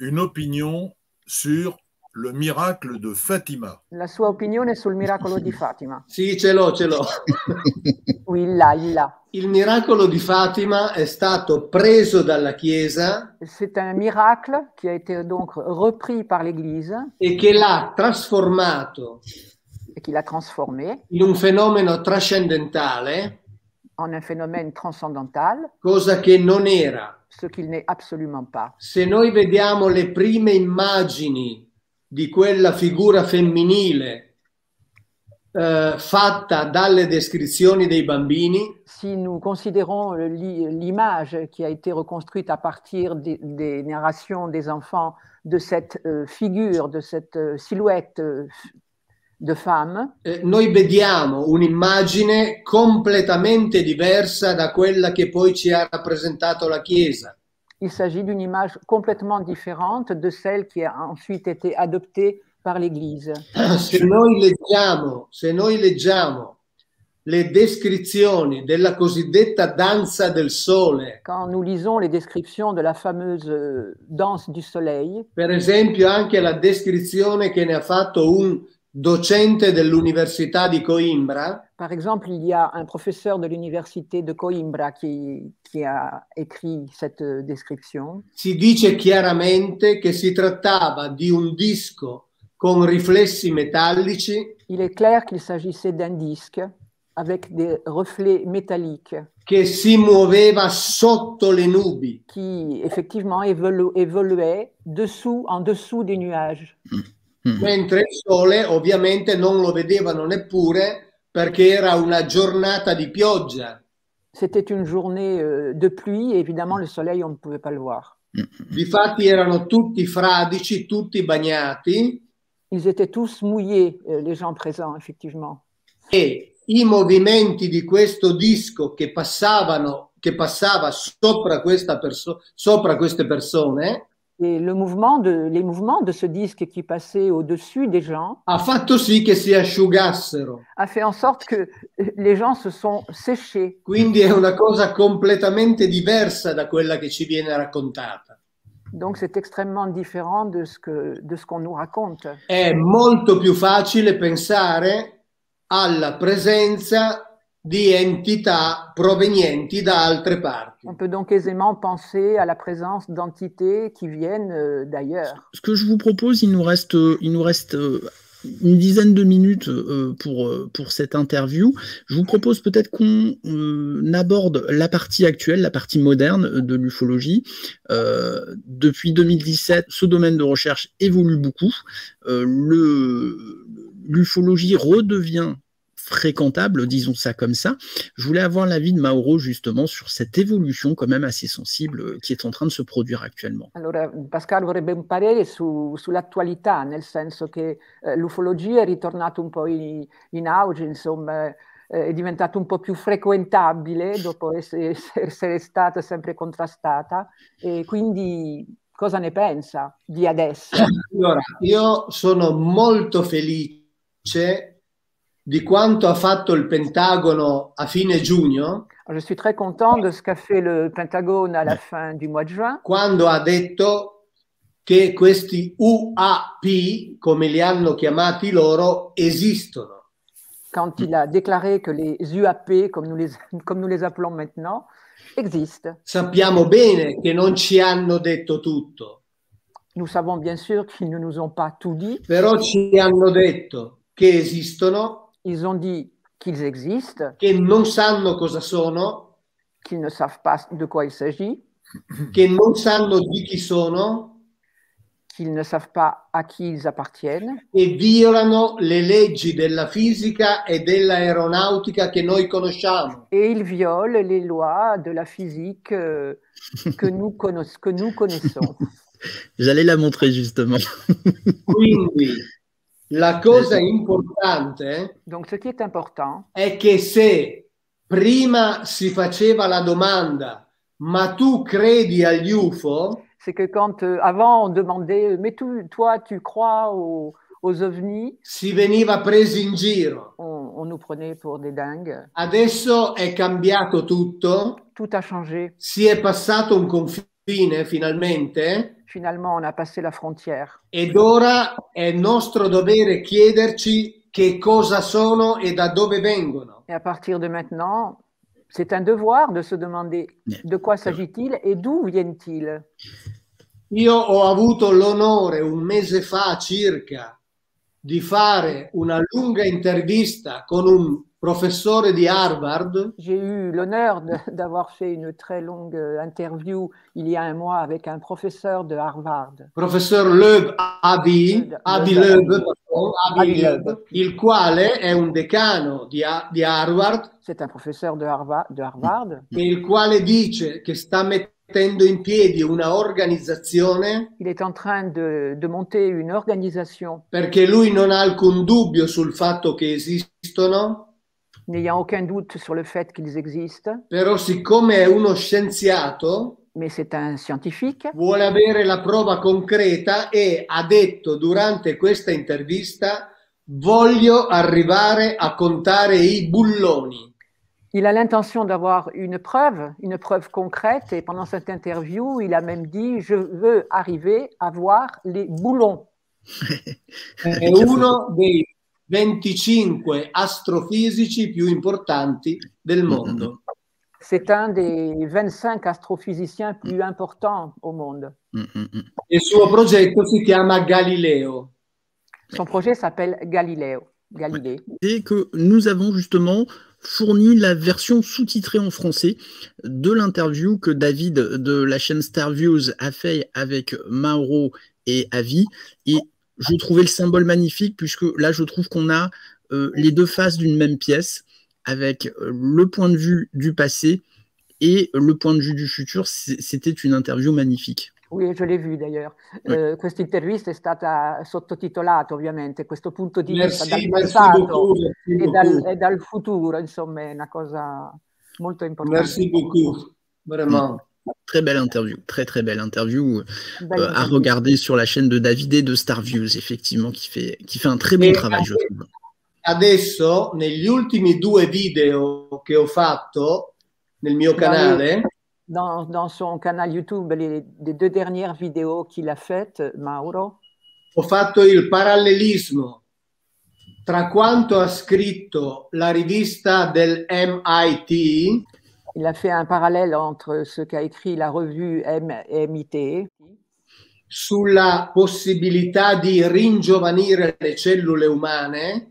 une opinion sur le miracle de Fatima La sua opinione sul miracolo di Fatima. Sì, ce l'ho, ce l'ho. (laughs) Oui, il l'a. Il miracolo di Fatima è stato preso dalla Chiesa. C'est un miracle qui a été donc repris par l'Église. Et qui l'a trasformato l'a transformé. In un fenomeno trascendentale. En un phénomène transcendantal. Cosa che non era. Ce qu'il n'est absolument pas. Se noi vediamo le prime immagini di quella figura femminile eh, fatta dalle descrizioni dei bambini. Si nous considérons l'image qui a été reconstruite à partir des, narrations des enfants de cette euh, figure, de cette euh, silhouette euh, de Femme. Eh, noi vediamo un'immagine completamente diversa da quella che poi ci ha rappresentato la Chiesa. Il s'agit d'une image complètement différente de celle qui a ensuite été adoptée par l'Église. Ah, se noi leggiamo, se noi leggiamo le descrizioni della cosiddetta danza del sole. Quand nous lisons les descriptions de la fameuse euh, danse du soleil. Per esempio anche la descrizione che ne ha fatto un docente de di Coimbra. Par exemple, il y a un professeur de l'université de Coimbra qui, qui, a écrit cette description. Si dice chiaramente che si trattava di un disco con riflessi metallici. Il est clair qu'il s'agissait d'un disque avec des reflets métalliques. Che si muoveva sotto le nubi. Qui effectivement évolu évoluait dessous, en dessous des nuages. (clears throat) mm. mentre il sole ovviamente non lo vedevano neppure perché era una giornata di pioggia. C'était une journée euh, de pluie et évidemment le soleil on ne pouvait pas le voir. Mm-hmm. Difatti erano tutti fradici, tutti bagnati. Ils étaient tous mouillés, euh, les gens présents, effectivement. E i movimenti di questo disco che passavano, che passava sopra, perso- sopra queste persone, Et le mouvement de, les mouvements de ce disque qui passait au-dessus des gens a, fait aussi che si asciugassero. a fait en sorte que les gens se sont séchés. Quindi è una cosa completamente diversa da quella che ci viene raccontata. Donc c'est extrêmement différent de ce, que, de ce qu'on nous raconte. È molto più facile pensare alla presenza di entità provenienti da On peut donc aisément penser à la présence d'entités qui viennent euh, d'ailleurs. Ce que je vous propose, il nous reste, euh, il nous reste euh, une dizaine de minutes pour, pour cette interview. Je vous propose peut-être qu'on aborde la partie actuelle, la partie moderne de l'ufologie. depuis 2017, ce domaine de recherche évolue beaucoup. L'ufologie redevient fréquentable, disons ça comme ça. Je voulais avoir l'avis de Mauro justement sur cette évolution quand même assez sensible euh, qui est en train de se produire actuellement. Alors Pascal vorrebbe un parere sur l'actualité, nel senso che que eh, l'ufologia è retournée un po' in, auge, insomma, eh, è un peu plus frequentabile dopo essere, essere stata sempre contrastata e quindi cosa ne pensa di adesso? Allora, io sono molto felice di quanto ha fatto il Pentagono a fine giugno. Je suis très content de ce qu'a fait le Pentagone à la eh. du mois de juin. Quando ha detto che questi UAP, come li hanno chiamati loro, esistono. Quand il a déclaré que les UAP, comme nous les, (laughs) comme nous les appelons maintenant, existent. Sappiamo bene che non ci hanno detto tutto. Nous savons bien sûr qu'ils ne nous ont pas tout dit. Però ci hanno detto che esistono ils ont dit qu'ils existent. Qu'ils ne savent pas de quoi il s'agit. Qu'ils ne savent pas à qui ils appartiennent. E violano le leggi della et de dell'aeronautica que Et ils violent les lois de la physique euh, (laughs) que, nous que nous connaissons. J'allais la montrer justement. Oui, oui. La cosa importante Donc, ce qui est important, è che se prima si faceva la domanda ma tu credi agli UFO, c'est que quand euh, avant on demandait mais tu, toi tu crois aux, aux ovnis, si veniva presi in giro. on, on nous prenait pour des dingues. Adesso è cambiato tutto, Tout a changé. si è passato un confine fine finalmente. Finalement, on a passé la frontiera. Ed ora è nostro dovere chiederci che cosa sono e da dove vengono. E a partire da maintenant, c'est un devoir de se demander de quoi s'agit-il et d'où viennent-ils. Io ho avuto l'onore un mese fa circa di fare una lunga intervista con un professore di Harvard. J'ai eu l'honneur (laughs) d'avoir fait une très longue euh, interview il y a un mois avec un professeur de Harvard. Professeur Loeb Abi, Abi Loeb, Abi Loeb, il quale è un decano di, di Harvard. C'est un professeur de Harvard, de Harvard. E il quale dice che sta mettendo mettendo in piedi una organizzazione. Il est en train de, de monter une organisation. Perché lui non ha alcun dubbio sul fatto che esistono n'ayant aucun doute sur le fait qu'ils existent. Però siccome è uno scienziato, mais c'est un scientifique. Vuole avere la prova concreta e ha detto durante questa intervista voglio arrivare a contare i bulloni. Il a l'intention d'avoir une preuve, une preuve concrète et pendant cette interview, il a même dit je veux arriver a voir les boulons. (laughs) è uno dei 25 astrofisici plus importants du monde. C'est un des 25 astrophysiciens plus importants au monde. et son projet s'appelle Galileo. Son projet s'appelle Galileo. Galilée. Et que nous avons justement fourni la version sous-titrée en français de l'interview que David de la chaîne Starviews a fait avec Mauro et Avi. Et je trouvais le symbole magnifique, puisque là, je trouve qu'on a euh, les deux faces d'une même pièce, avec euh, le point de vue du passé et le point de vue du futur. C'était une interview magnifique. Oui, je l'ai vu d'ailleurs. Cette euh, interview questa intervista è stata sottotitolata ovviamente, questo punto di vista dal passato e dal, e dal futuro, insomma è una cosa molto importante. Merci beaucoup, vraiment. Très belle interview, très très belle interview euh, euh, à regarder sur la chaîne de David et de Starviews, effectivement, qui fait, qui fait un très bon travail, je trouve. Adesso, negli ultimi due video che ho fatto nel mio bah canale, dans, dans son canal YouTube, les, deux dernières vidéos qu'il a faites, Mauro, ho fatto il parallelismo tra quanto ha scritto la rivista del MIT il a fait un parallèle entre ce qu'a écrit la revue MIT et la possibilité de di ringiovanire le cellule umane.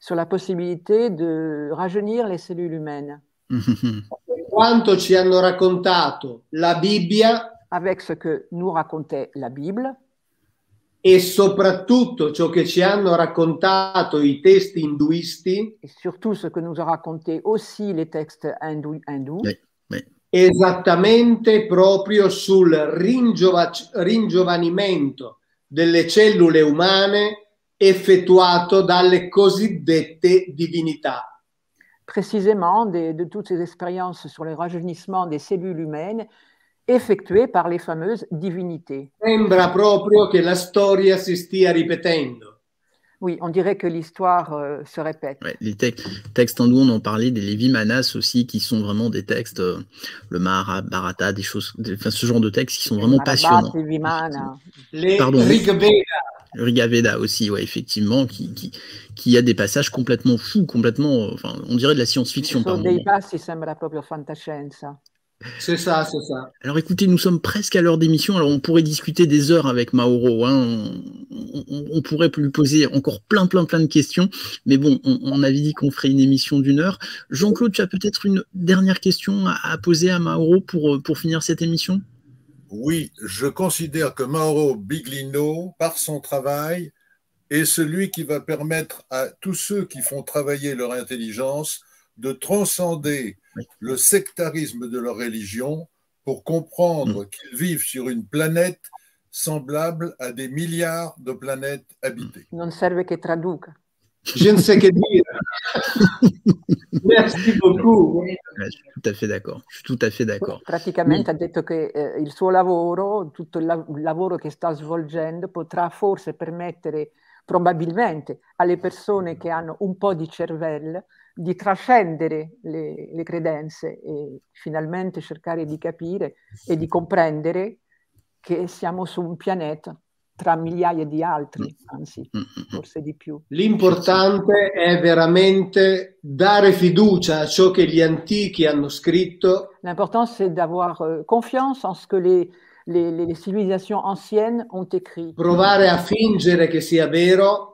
Sur la possibilité de rajeunir les cellules humaines. (laughs) Quanto ci hanno raccontato la Bibbia. Avec ce que nous racontait la Bible. e soprattutto ciò che ci hanno raccontato i testi induisti. E soprattutto ce che nous ont raconté aussi les textes hindous. Hindou. Esattamente proprio sul ringiova- ringiovanimento delle cellule umane effettuato dalle cosiddette divinità. Precisamente di tutte queste esperienze sul rajeunissement delle cellule umane effectuée par les fameuses divinités. Sembra proprio che la storia si stia ripetendo. Oui, on dirait que l'histoire euh, se répète. les textes hindous, on en parlait, des Lévi-Manas aussi, qui sont vraiment des textes, euh, le Mahabharata, des choses, enfin, ce genre de textes qui sont vraiment passionnants. Les Pardon, Rigaveda aussi, ouais, effectivement, qui, qui, a des passages complètement fous, complètement, euh, enfin, on dirait de la science-fiction. Ce sont des fantascienza. C'est ça, c'est ça. Alors écoutez, nous sommes presque à l'heure d'émission. Alors on pourrait discuter des heures avec Mauro. Hein. On, pourrait lui poser encore plein, plein, plein de questions. Mais bon, on, avait dit qu'on ferait une émission d'une heure. Jean-Claude, tu as peut-être une dernière question à, à, poser à Mauro pour, euh, pour finir cette émission Oui, je considère que Mauro Biglino, par son travail, est celui qui va permettre à tous ceux qui font travailler leur intelligence de transcender le sectarisme de leur religion pour comprendre mm. qu'ils vivent sur une planète semblable à des milliards de planètes habitées. Non serve que traduca. Je ne sais que dire. (laughs) Merci beaucoup. Je suis tout à fait d'accord. Je suis tout à fait d'accord. Praticamente ha detto che eh, il suo lavoro, tutto il, il lavoro che sta svolgendo, potrà forse permettere probabilmente alle persone che hanno un peu de cervelle di trascendere le, le credenze e finalmente cercare di capire e di comprendere che siamo su un pianeta tra migliaia di altri, mm. anzi mm, mm, forse di più. L'importante è veramente dare fiducia a ciò che gli antichi hanno scritto. L'importante è d'avoir euh, confiance en ce que les, les, les civilisations anciennes ont écrit. Provare a fingere che sia vero.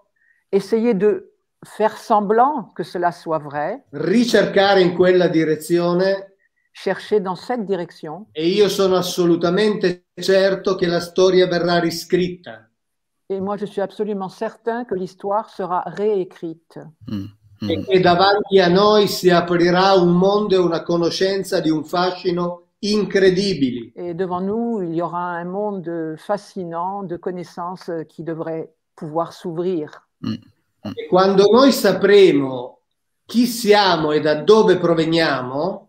Essayer de faire semblant que cela soit vrai. Ricercare in quella direzione. Chercher dans cette direction. E io sono assolutamente certo che la storia verrà riscritta. Et moi, je suis absolument certain que l'histoire sera réécrite. Mm. Mm. E davanti a noi si aprirà un mondo e una conoscenza di un fascino incredibile. Et devant nous, il y aura un monde fascinant de connaissances qui devrait pouvoir s'ouvrir. Mm. Mm. E quando noi sapremo chi siamo e da dove proveniamo,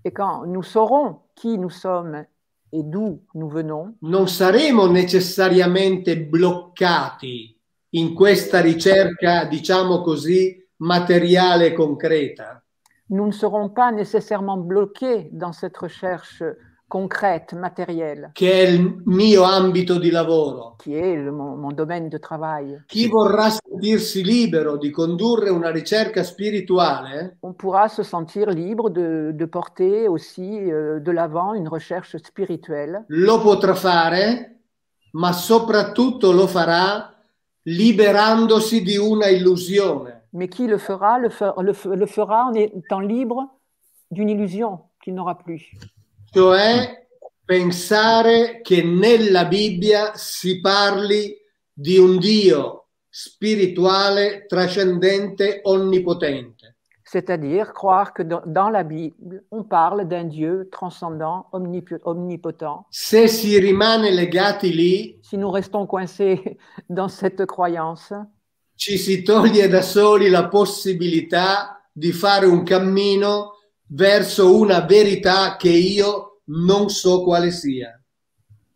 e quando nous saurons qui nous sommes et d'où nous venons, non saremo necessariamente bloccati in questa ricerca, diciamo così, materiale e concreta. Nous ne serons pas nécessairement bloqués dans cette recherche concrète, matérielle. Che è il mio ambito di lavoro. Che è il, mon, mon domaine de travail. Chi vorrà sentirsi libero di condurre una ricerca spirituale. On pourra se sentir libre de, de porter aussi euh, de l'avant une recherche spirituelle. Lo potrà fare, ma soprattutto lo farà liberandosi di una illusione. Ma chi lo farà? Lo farà en étant libre d'une illusion qu'il n'aura plus cioè pensare che nella Bibbia si parli di un Dio spirituale, trascendente, onnipotente. C'est-à-dire croire che dans, dans la Bible, on parle d'un Dieu transcendant, omnipotent. Se si rimane legati lì, si nous restons coincés (laughs) dans cette croyance, ci si toglie da soli la possibilità di fare un cammino verso una verità che io non so quale sia.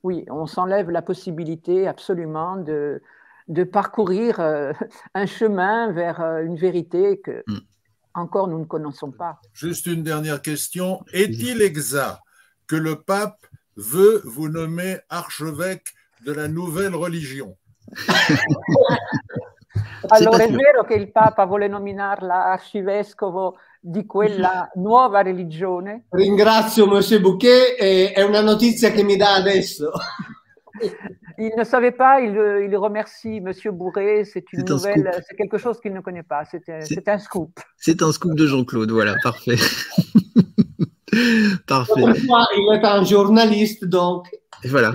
Oui, on s'enlève la possibilité absolument de, de parcourir euh, un chemin vers euh, une vérité que hmm. encore nous ne connaissons pas. Juste une dernière question. Est-il exact que le pape veut vous nommer archevêque de la nouvelle religion (laughs) Alors vrai vrai que pape voulu vuole la arcivescovo di quella nuova religione. Ringrazio Monsieur Bouquet, e è una notizia che mi dà adesso. (laughs) Il ne savait pas, il, il remercie Monsieur Bourret. c'est une nouvelle, c'est quelque chose qu'il ne connaît pas, c'est un scoop. C'est un scoop de Jean-Claude, voilà, parfait. (laughs) parfait. Il est un journaliste, donc. voilà.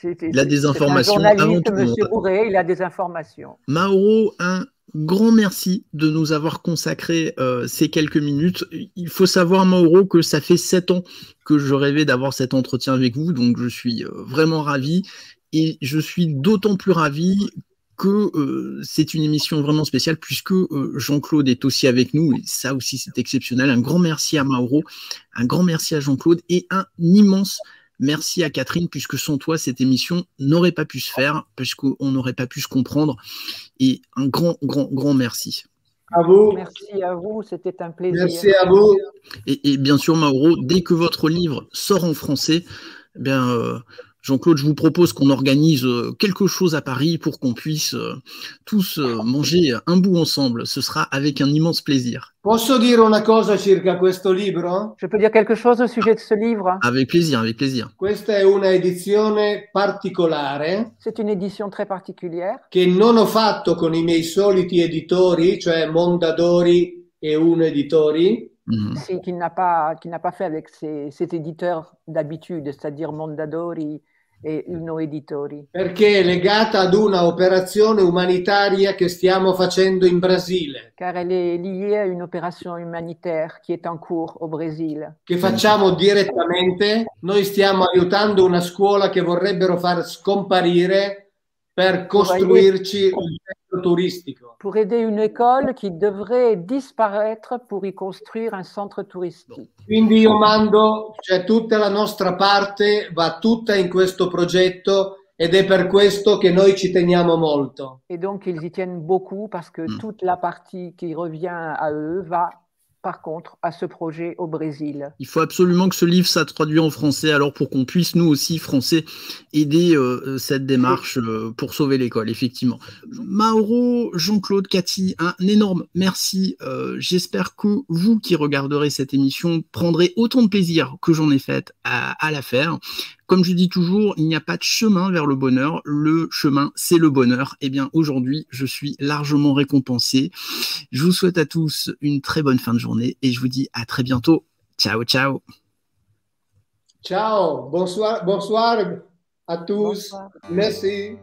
C il a des informations. Un journaliste, Monsieur Bourret, il a des informations. Mauro, un grand merci de nous avoir consacré euh, ces quelques minutes. Il faut savoir, Mauro, que ça fait sept ans que je rêvais d'avoir cet entretien avec vous, donc je suis euh, vraiment ravi. Et je suis d'autant plus ravi que euh, c'est une émission vraiment spéciale puisque Jean-Claude est aussi avec nous et ça aussi c'est exceptionnel. Un grand merci à Mauro, un grand merci à Jean-Claude et un immense Merci à Catherine, puisque sans toi, cette émission n'aurait pas pu se faire, puisqu'on n'aurait pas pu se comprendre. Et un grand, grand, grand merci. À vous. Merci à vous, c'était un plaisir. Merci à vous. Et, bien sûr, Mauro, dès que votre livre sort en français, eh bien, euh, Jean-Claude, je vous propose qu'on organise euh, quelque chose à Paris pour qu'on puisse euh, tous euh, manger un bout ensemble. Ce sera avec un immense plaisir. Posso dire una cosa circa questo libro? Je peux dire quelque chose au sujet de ce livre Avec plaisir, avec plaisir. Questa è una edizione C'est une édition très particulière. qui non ho fatto con i miei soliti editori, cioè Mondadori e Un Editori. Qu'il mhm. n'a pas, pas fait avec ses, ses éditeurs d'habitude, c'est-à-dire Mondadori eh, noi editori. Perché è legata ad una operazione umanitaria che stiamo facendo in Brasile. Car elle est liée à une opération humanitaire qui est en cours au Brasile. Che facciamo direttamente, noi stiamo aiutando una scuola che vorrebbero far scomparire per costruirci un centro turistico. Per aider une école qui devrait disparaître pour y construire un centre touristique. Quindi io mando, cioè tutta la nostra parte va tutta in questo progetto ed è per questo che noi ci teniamo molto. E donc ils y tiennent beaucoup parce que mm. toute la partie qui revient à eux va par contre, à ce projet au Brésil. Il faut absolument que ce livre soit traduit en français, alors pour qu'on puisse, nous aussi, Français, aider euh, euh, cette démarche euh, pour sauver l'école, effectivement. Mauro, Jean-Claude, Cathy, un énorme merci. J'espère que vous qui regarderez cette émission prendrez autant de plaisir que j'en ai fait à, à la faire. Comme je dis toujours, il n'y a pas de chemin vers le bonheur. Le chemin, c'est le bonheur. Eh bien, aujourd'hui, je suis largement récompensé. Je vous souhaite à tous une très bonne fin de journée et je vous dis à très bientôt. Ciao, ciao. Ciao. Bonsoir, bonsoir à tous. Merci.